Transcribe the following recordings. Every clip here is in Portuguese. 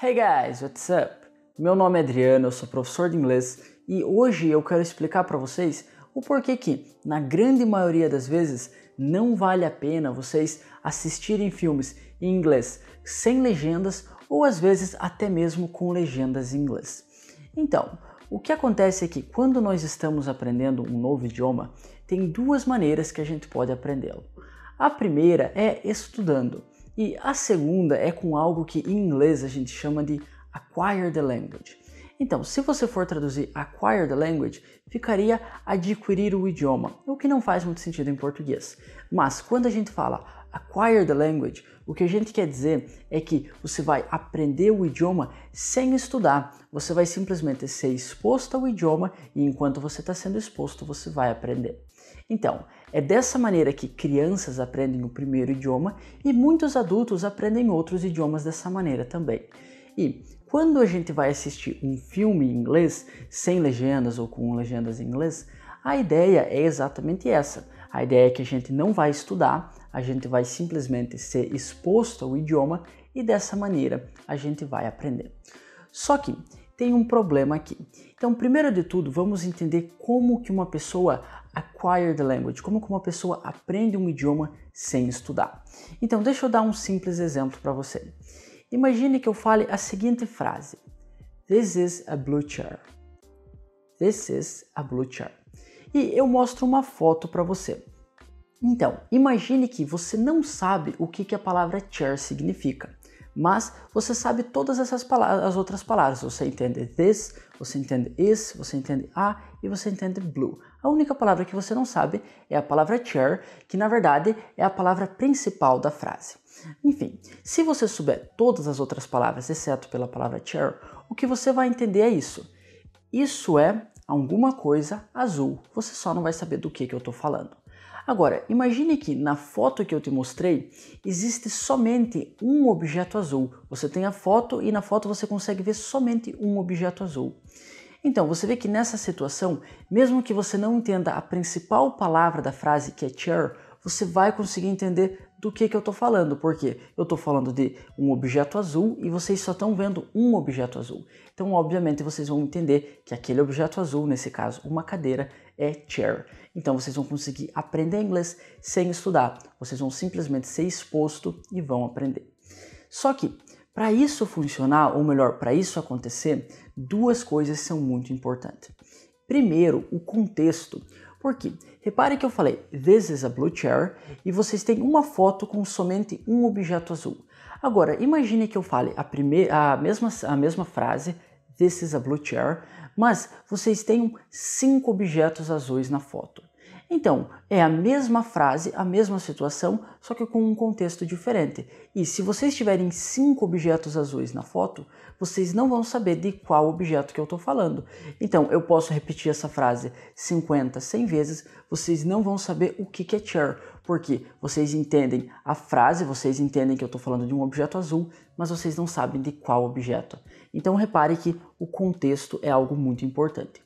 Hey guys, what's up? Meu nome é Adriano, eu sou professor de inglês e hoje eu quero explicar para vocês o porquê que, na grande maioria das vezes, não vale a pena vocês assistirem filmes em inglês sem legendas ou às vezes até mesmo com legendas em inglês. Então, o que acontece é que quando nós estamos aprendendo um novo idioma, tem duas maneiras que a gente pode aprendê-lo. A primeira é estudando. E a segunda é com algo que em inglês a gente chama de acquire the language. Então, se você for traduzir acquire the language, ficaria adquirir o idioma, o que não faz muito sentido em português. Mas quando a gente fala acquire the language, o que a gente quer dizer é que você vai aprender o idioma sem estudar. Você vai simplesmente ser exposto ao idioma e enquanto você está sendo exposto, você vai aprender. Então, é dessa maneira que crianças aprendem o primeiro idioma e muitos adultos aprendem outros idiomas dessa maneira também. E quando a gente vai assistir um filme em inglês, sem legendas ou com legendas em inglês, a ideia é exatamente essa. A ideia é que a gente não vai estudar, a gente vai simplesmente ser exposto ao idioma e dessa maneira a gente vai aprender. Só que tem um problema aqui. Então, primeiro de tudo, vamos entender como que uma pessoa acquire the language, como que uma pessoa aprende um idioma sem estudar. Então, deixa eu dar um simples exemplo para você. Imagine que eu fale a seguinte frase: This is a blue chair. This is a blue chair. E eu mostro uma foto para você. Então, imagine que você não sabe o que, que a palavra chair significa mas você sabe todas essas palavras, as outras palavras. Você entende this, você entende is, você entende a e você entende blue. A única palavra que você não sabe é a palavra chair, que na verdade é a palavra principal da frase. Enfim, se você souber todas as outras palavras, exceto pela palavra chair, o que você vai entender é isso. Isso é alguma coisa azul. Você só não vai saber do que, que eu estou falando. Agora, imagine que na foto que eu te mostrei existe somente um objeto azul. Você tem a foto e na foto você consegue ver somente um objeto azul. Então, você vê que nessa situação, mesmo que você não entenda a principal palavra da frase, que é chair, você vai conseguir entender do que, que eu estou falando, porque eu estou falando de um objeto azul e vocês só estão vendo um objeto azul. Então, obviamente, vocês vão entender que aquele objeto azul, nesse caso uma cadeira, é chair. Então, vocês vão conseguir aprender inglês sem estudar, vocês vão simplesmente ser exposto e vão aprender. Só que, para isso funcionar, ou melhor, para isso acontecer, duas coisas são muito importantes. Primeiro, o contexto. Por quê? Repare que eu falei This is a blue chair e vocês têm uma foto com somente um objeto azul. Agora, imagine que eu fale a, primeira, a, mesma, a mesma frase This is a blue chair, mas vocês tenham cinco objetos azuis na foto. Então, é a mesma frase, a mesma situação, só que com um contexto diferente. E se vocês tiverem cinco objetos azuis na foto, vocês não vão saber de qual objeto que eu estou falando. Então, eu posso repetir essa frase 50, 100 vezes, vocês não vão saber o que, que é chair, porque vocês entendem a frase, vocês entendem que eu estou falando de um objeto azul, mas vocês não sabem de qual objeto. Então, repare que o contexto é algo muito importante.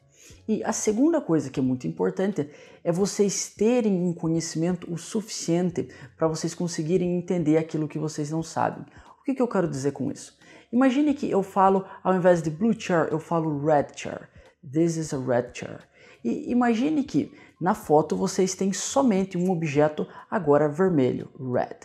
E a segunda coisa que é muito importante é vocês terem um conhecimento o suficiente para vocês conseguirem entender aquilo que vocês não sabem. O que, que eu quero dizer com isso? Imagine que eu falo, ao invés de blue chair, eu falo red chair. This is a red chair. E imagine que na foto vocês têm somente um objeto agora vermelho, red.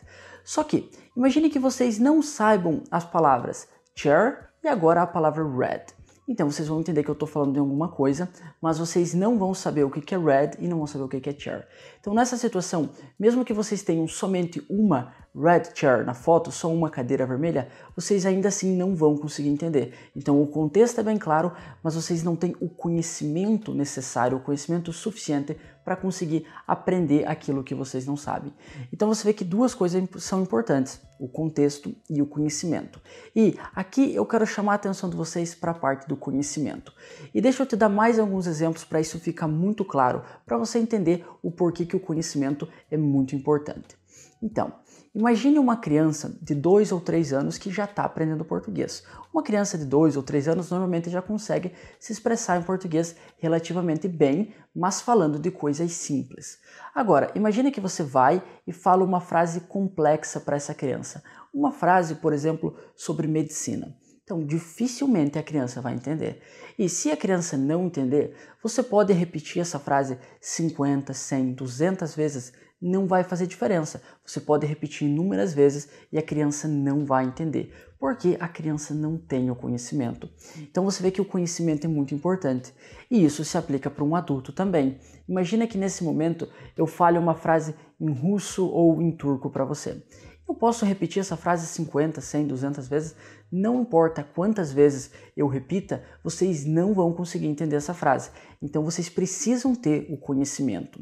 Só que imagine que vocês não saibam as palavras chair e agora a palavra red. Então vocês vão entender que eu estou falando de alguma coisa, mas vocês não vão saber o que é red e não vão saber o que é chair. Então nessa situação, mesmo que vocês tenham somente uma red chair na foto, só uma cadeira vermelha, vocês ainda assim não vão conseguir entender. Então o contexto é bem claro, mas vocês não têm o conhecimento necessário, o conhecimento suficiente para conseguir aprender aquilo que vocês não sabem. Então você vê que duas coisas são importantes: o contexto e o conhecimento. E aqui eu quero chamar a atenção de vocês para a parte do conhecimento. E deixa eu te dar mais alguns exemplos para isso ficar muito claro, para você entender o porquê que o conhecimento é muito importante. Então, imagine uma criança de dois ou três anos que já está aprendendo português. Uma criança de dois ou três anos normalmente já consegue se expressar em português relativamente bem, mas falando de coisas simples. Agora, imagine que você vai e fala uma frase complexa para essa criança. Uma frase, por exemplo, sobre medicina. Então, dificilmente a criança vai entender. E se a criança não entender, você pode repetir essa frase 50, 100, 200 vezes não vai fazer diferença. Você pode repetir inúmeras vezes e a criança não vai entender, porque a criança não tem o conhecimento. Então você vê que o conhecimento é muito importante e isso se aplica para um adulto também. Imagina que nesse momento eu fale uma frase em russo ou em turco para você. Eu posso repetir essa frase 50, 100, 200 vezes não importa quantas vezes eu repita, vocês não vão conseguir entender essa frase. Então vocês precisam ter o conhecimento.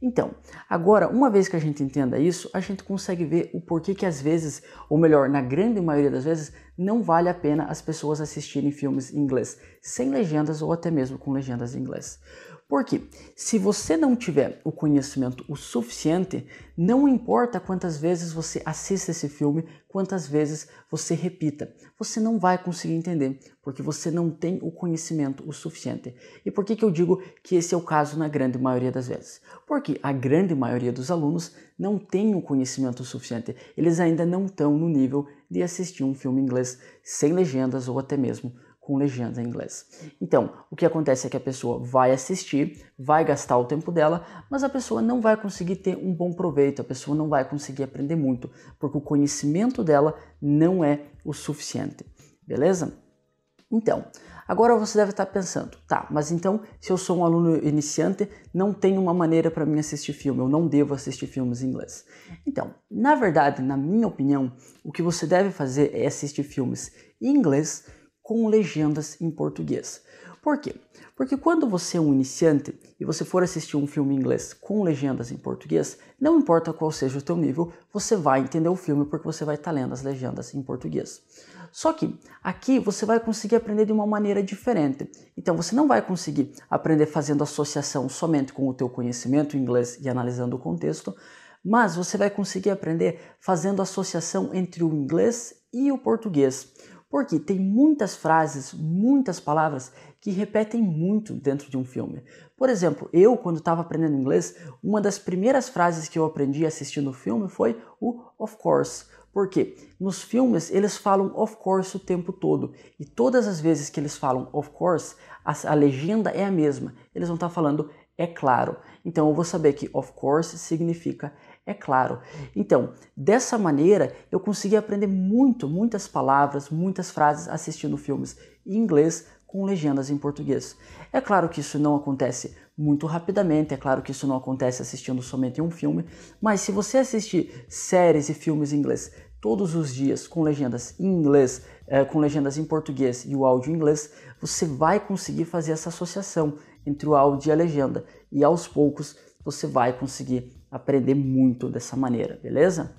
Então, agora, uma vez que a gente entenda isso, a gente consegue ver o porquê que às vezes, ou melhor, na grande maioria das vezes, não vale a pena as pessoas assistirem filmes em inglês, sem legendas ou até mesmo com legendas em inglês. Porque se você não tiver o conhecimento o suficiente, não importa quantas vezes você assista esse filme, quantas vezes você repita, você não vai conseguir entender, porque você não tem o conhecimento o suficiente. E por que, que eu digo que esse é o caso na grande maioria das vezes? Porque a grande maioria dos alunos não tem o conhecimento o suficiente, eles ainda não estão no nível de assistir um filme inglês sem legendas ou até mesmo com legendas em inglês. Então, o que acontece é que a pessoa vai assistir, vai gastar o tempo dela, mas a pessoa não vai conseguir ter um bom proveito, a pessoa não vai conseguir aprender muito, porque o conhecimento dela não é o suficiente. Beleza? Então, agora você deve estar pensando, tá, mas então se eu sou um aluno iniciante, não tem uma maneira para mim assistir filme, eu não devo assistir filmes em inglês. Então, na verdade, na minha opinião, o que você deve fazer é assistir filmes em inglês com legendas em português. Por quê? Porque quando você é um iniciante e você for assistir um filme em inglês com legendas em português, não importa qual seja o teu nível, você vai entender o filme porque você vai estar tá lendo as legendas em português. Só que aqui você vai conseguir aprender de uma maneira diferente. Então você não vai conseguir aprender fazendo associação somente com o teu conhecimento inglês e analisando o contexto, mas você vai conseguir aprender fazendo associação entre o inglês e o português. Porque tem muitas frases, muitas palavras que repetem muito dentro de um filme. Por exemplo, eu, quando estava aprendendo inglês, uma das primeiras frases que eu aprendi assistindo o filme foi o of course. Porque nos filmes eles falam of course o tempo todo. E todas as vezes que eles falam of course, a, a legenda é a mesma. Eles vão estar tá falando é claro. Então eu vou saber que of course significa é claro. Então, dessa maneira, eu consegui aprender muito, muitas palavras, muitas frases assistindo filmes em inglês com legendas em português. É claro que isso não acontece muito rapidamente, é claro que isso não acontece assistindo somente um filme, mas se você assistir séries e filmes em inglês todos os dias com legendas em inglês, eh, com legendas em português e o áudio em inglês, você vai conseguir fazer essa associação entre o áudio e a legenda, e aos poucos você vai conseguir aprender muito dessa maneira, beleza?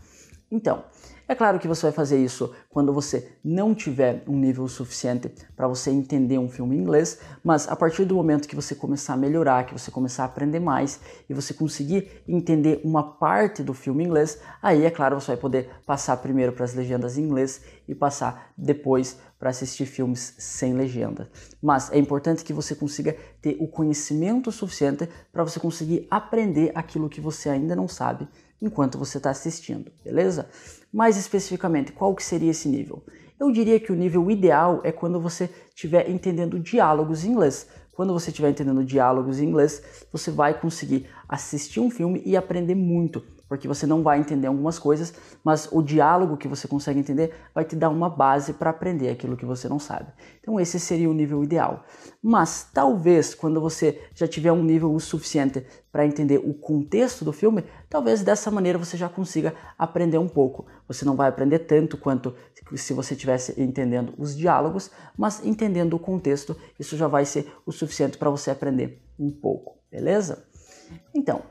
Então, é claro que você vai fazer isso quando você não tiver um nível suficiente para você entender um filme em inglês, mas a partir do momento que você começar a melhorar, que você começar a aprender mais e você conseguir entender uma parte do filme em inglês, aí é claro você vai poder passar primeiro para as legendas em inglês e passar depois para assistir filmes sem legenda. Mas é importante que você consiga ter o conhecimento suficiente para você conseguir aprender aquilo que você ainda não sabe enquanto você está assistindo, beleza? Mais especificamente, qual que seria esse nível? Eu diria que o nível ideal é quando você estiver entendendo diálogos em inglês. Quando você estiver entendendo diálogos em inglês, você vai conseguir assistir um filme e aprender muito porque você não vai entender algumas coisas, mas o diálogo que você consegue entender vai te dar uma base para aprender aquilo que você não sabe. Então esse seria o nível ideal. Mas talvez quando você já tiver um nível o suficiente para entender o contexto do filme, talvez dessa maneira você já consiga aprender um pouco. Você não vai aprender tanto quanto se você estivesse entendendo os diálogos, mas entendendo o contexto, isso já vai ser o suficiente para você aprender um pouco, beleza? Então,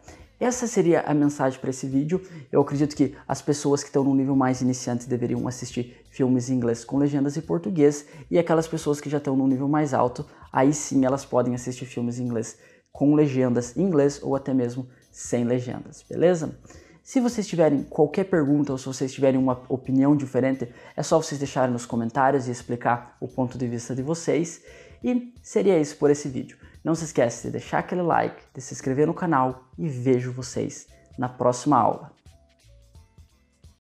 essa seria a mensagem para esse vídeo. Eu acredito que as pessoas que estão num nível mais iniciante deveriam assistir filmes em inglês com legendas e português, e aquelas pessoas que já estão num nível mais alto, aí sim elas podem assistir filmes em inglês com legendas em inglês ou até mesmo sem legendas, beleza? Se vocês tiverem qualquer pergunta ou se vocês tiverem uma opinião diferente, é só vocês deixarem nos comentários e explicar o ponto de vista de vocês. E seria isso por esse vídeo. Não se esquece de deixar aquele like, de se inscrever no canal e vejo vocês na próxima aula.